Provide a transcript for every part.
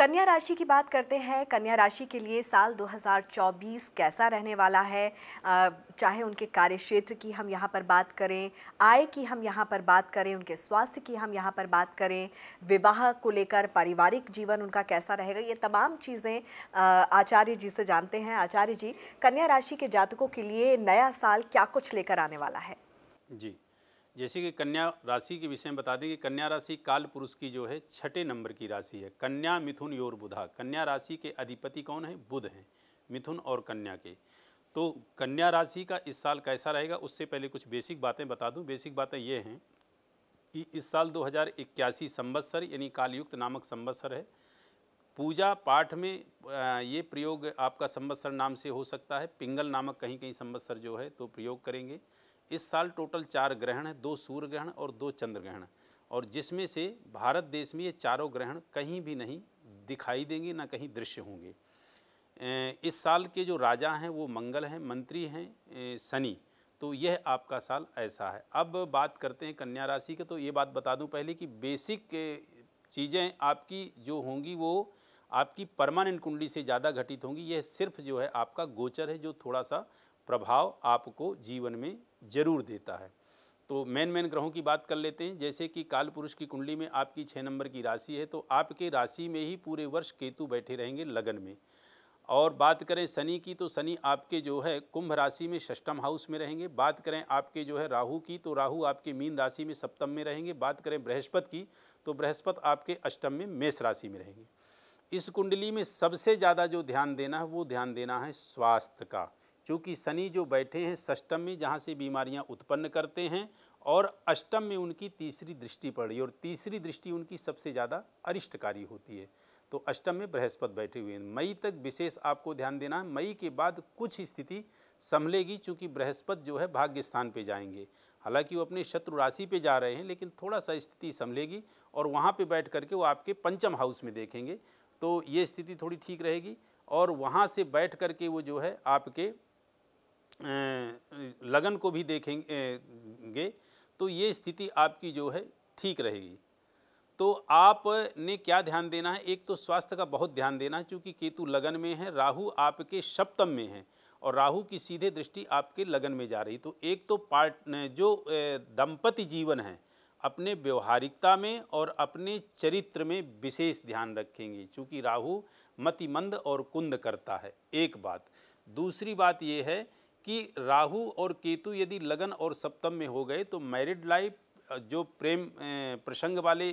कन्या राशि की बात करते हैं कन्या राशि के लिए साल 2024 कैसा रहने वाला है चाहे उनके कार्य क्षेत्र की हम यहाँ पर बात करें आय की हम यहाँ पर बात करें उनके स्वास्थ्य की हम यहाँ पर बात करें विवाह को लेकर पारिवारिक जीवन उनका कैसा रहेगा ये तमाम चीज़ें आचार्य जी से जानते हैं आचार्य जी कन्या राशि के जातकों के लिए नया साल क्या कुछ लेकर आने वाला है जी जैसे कि कन्या राशि के विषय में बता दें कि कन्या राशि काल पुरुष की जो है छठे नंबर की राशि है कन्या मिथुन योर बुधा कन्या राशि के अधिपति कौन है बुध हैं मिथुन और कन्या के तो कन्या राशि का इस साल कैसा रहेगा उससे पहले कुछ बेसिक बातें बता दूं बेसिक बातें ये हैं कि इस साल दो हज़ार इक्यासी संवत्सर यानी कालयुक्त नामक संवत्सर है पूजा पाठ में ये प्रयोग आपका संवत्सर नाम से हो सकता है पिंगल नामक कहीं कहीं संवत्सर जो है तो प्रयोग करेंगे इस साल टोटल चार ग्रहण है दो सूर्य ग्रहण और दो चंद्र ग्रहण और जिसमें से भारत देश में ये चारों ग्रहण कहीं भी नहीं दिखाई देंगे ना कहीं दृश्य होंगे इस साल के जो राजा हैं वो मंगल हैं मंत्री हैं शनि तो यह आपका साल ऐसा है अब बात करते हैं कन्या राशि के तो ये बात बता दूं पहले कि बेसिक चीज़ें आपकी जो होंगी वो आपकी परमानेंट कुंडली से ज़्यादा घटित होंगी यह सिर्फ जो है आपका गोचर है जो थोड़ा सा प्रभाव आपको जीवन में जरूर देता है तो मेन मेन ग्रहों की बात कर लेते हैं जैसे कि काल पुरुष की कुंडली में आपकी छः नंबर की राशि है तो आपके राशि में ही पूरे वर्ष केतु बैठे रहेंगे लगन में और बात करें शनि की तो शनि आपके जो है कुंभ राशि में षष्टम हाउस में रहेंगे बात करें आपके जो है राहु की तो राहु आपके मीन राशि में सप्तम में रहेंगे बात करें बृहस्पति की तो बृहस्पति आपके अष्टम में मेष राशि में रहेंगे इस कुंडली में सबसे ज़्यादा जो ध्यान देना है वो ध्यान देना है स्वास्थ्य का चूँकि शनि जो बैठे हैं सष्टम में जहाँ से बीमारियाँ उत्पन्न करते हैं और अष्टम में उनकी तीसरी दृष्टि पड़ रही और तीसरी दृष्टि उनकी सबसे ज़्यादा अरिष्टकारी होती है तो अष्टम में बृहस्पति बैठे हुए हैं मई तक विशेष आपको ध्यान देना है मई के बाद कुछ स्थिति संभलेगी चूँकि बृहस्पति जो है भाग्य स्थान पर जाएंगे हालांकि वो अपने शत्रु राशि पे जा रहे हैं लेकिन थोड़ा सा स्थिति संभलेगी और वहाँ पे बैठ करके वो आपके पंचम हाउस में देखेंगे तो ये स्थिति थोड़ी ठीक रहेगी और वहाँ से बैठ करके वो जो है आपके लगन को भी देखेंगे तो ये स्थिति आपकी जो है ठीक रहेगी तो आपने क्या ध्यान देना है एक तो स्वास्थ्य का बहुत ध्यान देना है क्योंकि केतु लगन में है राहु आपके सप्तम में है और राहु की सीधे दृष्टि आपके लगन में जा रही तो एक तो पार्ट जो दंपति जीवन है अपने व्यवहारिकता में और अपने चरित्र में विशेष ध्यान रखेंगे क्योंकि राहु मतिमंद और कुंद करता है एक बात दूसरी बात ये है कि राहु और केतु यदि लगन और सप्तम में हो गए तो मैरिड लाइफ जो प्रेम प्रसंग वाले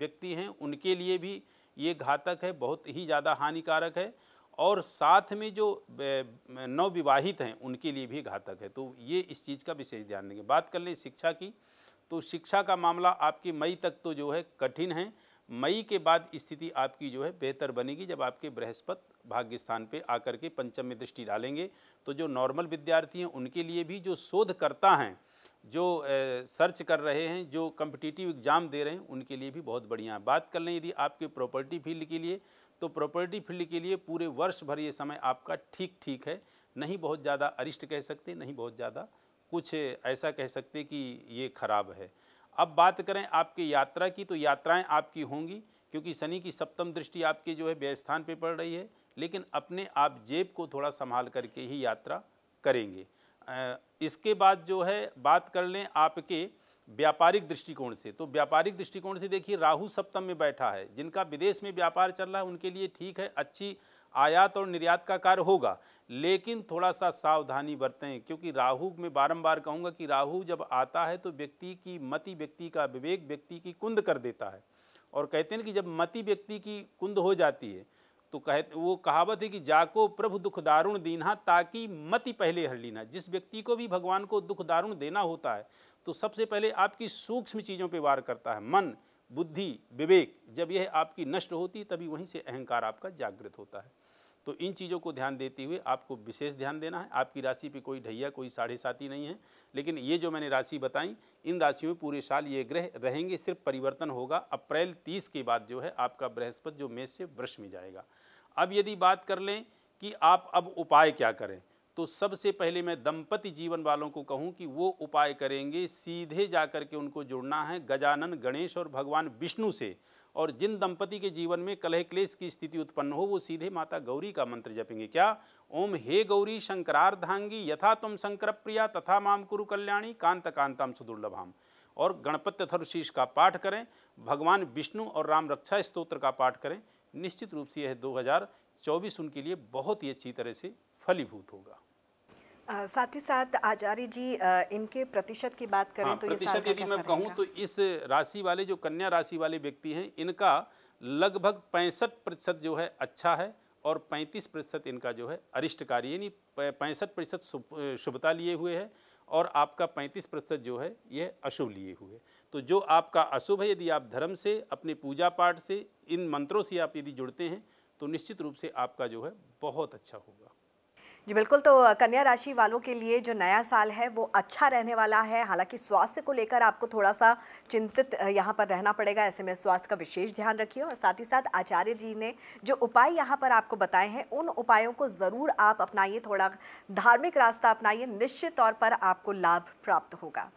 व्यक्ति हैं उनके लिए भी ये घातक है बहुत ही ज़्यादा हानिकारक है और साथ में जो नवविवाहित हैं उनके लिए भी घातक है तो ये इस चीज़ का विशेष ध्यान देंगे बात कर लें शिक्षा की तो शिक्षा का मामला आपकी मई तक तो जो है कठिन है मई के बाद स्थिति आपकी जो है बेहतर बनेगी जब आपके बृहस्पत भाग्य स्थान पर आकर के पंचम में दृष्टि डालेंगे तो जो नॉर्मल विद्यार्थी हैं उनके लिए भी जो शोधकर्ता हैं जो सर्च कर रहे हैं जो कम्पिटिटिव एग्ज़ाम दे रहे हैं उनके लिए भी बहुत बढ़िया बात कर लें यदि आपके प्रॉपर्टी फील्ड के लिए तो प्रॉपर्टी फील्ड के लिए पूरे वर्ष भर ये समय आपका ठीक ठीक है नहीं बहुत ज़्यादा अरिष्ट कह सकते नहीं बहुत ज़्यादा कुछ ऐसा कह सकते कि ये ख़राब है अब बात करें आपकी यात्रा की तो यात्राएं आपकी होंगी क्योंकि शनि की सप्तम दृष्टि आपके जो है व्यस्थान पे पड़ रही है लेकिन अपने आप जेब को थोड़ा संभाल करके ही यात्रा करेंगे इसके बाद जो है बात कर लें आपके व्यापारिक दृष्टिकोण से तो व्यापारिक दृष्टिकोण से देखिए राहु सप्तम में बैठा है जिनका विदेश में व्यापार चल रहा है उनके लिए ठीक है अच्छी आयात और निर्यात का कार्य होगा लेकिन थोड़ा सा सावधानी बरतें क्योंकि राहु में बारंबार कहूँगा कि राहु जब आता है तो व्यक्ति की मति व्यक्ति का विवेक व्यक्ति की कुंद कर देता है और कहते हैं कि जब मति व्यक्ति की कुंद हो जाती है तो कह वो कहावत है कि जाको प्रभु दुख दारुण दीना ताकि मति पहले हर लेना जिस व्यक्ति को भी भगवान को दुख दारुण देना होता है तो सबसे पहले आपकी सूक्ष्म चीज़ों पर वार करता है मन बुद्धि विवेक जब यह आपकी नष्ट होती तभी वहीं से अहंकार आपका जागृत होता है तो इन चीज़ों को ध्यान देते हुए आपको विशेष ध्यान देना है आपकी राशि पे कोई ढैया कोई साढ़े साथी नहीं है लेकिन ये जो मैंने राशि बताई इन राशियों में पूरे साल ये ग्रह रहेंगे सिर्फ परिवर्तन होगा अप्रैल तीस के बाद जो है आपका बृहस्पति जो मेष से वृक्ष में जाएगा अब यदि बात कर लें कि आप अब उपाय क्या करें तो सबसे पहले मैं दंपति जीवन वालों को कहूं कि वो उपाय करेंगे सीधे जाकर के उनको जुड़ना है गजानन गणेश और भगवान विष्णु से और जिन दंपति के जीवन में कलह क्लेश की स्थिति उत्पन्न हो वो सीधे माता गौरी का मंत्र जपेंगे क्या ओम हे गौरी शंकरार्धांगी यथा तुम शंकर प्रिया तथा माम कुरु कल्याणी कांत कांताम सुदुर्लभाम और गणपत्य थरुशीष का पाठ करें भगवान विष्णु और राम रक्षा स्त्रोत्र का पाठ करें निश्चित रूप से यह 2024 उनके लिए बहुत ही अच्छी तरह से फलीभूत होगा साथ ही साथ आचार्य जी इनके प्रतिशत की बात करें हाँ, तो प्रतिशत यदि मैं कहूँ तो इस राशि वाले जो कन्या राशि वाले व्यक्ति हैं इनका लगभग पैंसठ प्रतिशत जो है अच्छा है और 35 प्रतिशत इनका जो है अरिष्ट कार्य यानी पैंसठ प्रतिशत शुभता लिए हुए है और आपका 35 प्रतिशत जो है यह अशुभ लिए हुए तो जो आपका अशुभ है यदि आप धर्म से अपने पूजा पाठ से इन मंत्रों से आप यदि जुड़ते हैं तो निश्चित रूप से आपका जो है बहुत अच्छा होगा जी बिल्कुल तो कन्या राशि वालों के लिए जो नया साल है वो अच्छा रहने वाला है हालांकि स्वास्थ्य को लेकर आपको थोड़ा सा चिंतित यहाँ पर रहना पड़ेगा ऐसे में स्वास्थ्य का विशेष ध्यान रखिए और साथ ही साथ आचार्य जी ने जो उपाय यहाँ पर आपको बताए हैं उन उपायों को ज़रूर आप अपनाइए थोड़ा धार्मिक रास्ता अपनाइए निश्चित तौर पर आपको लाभ प्राप्त होगा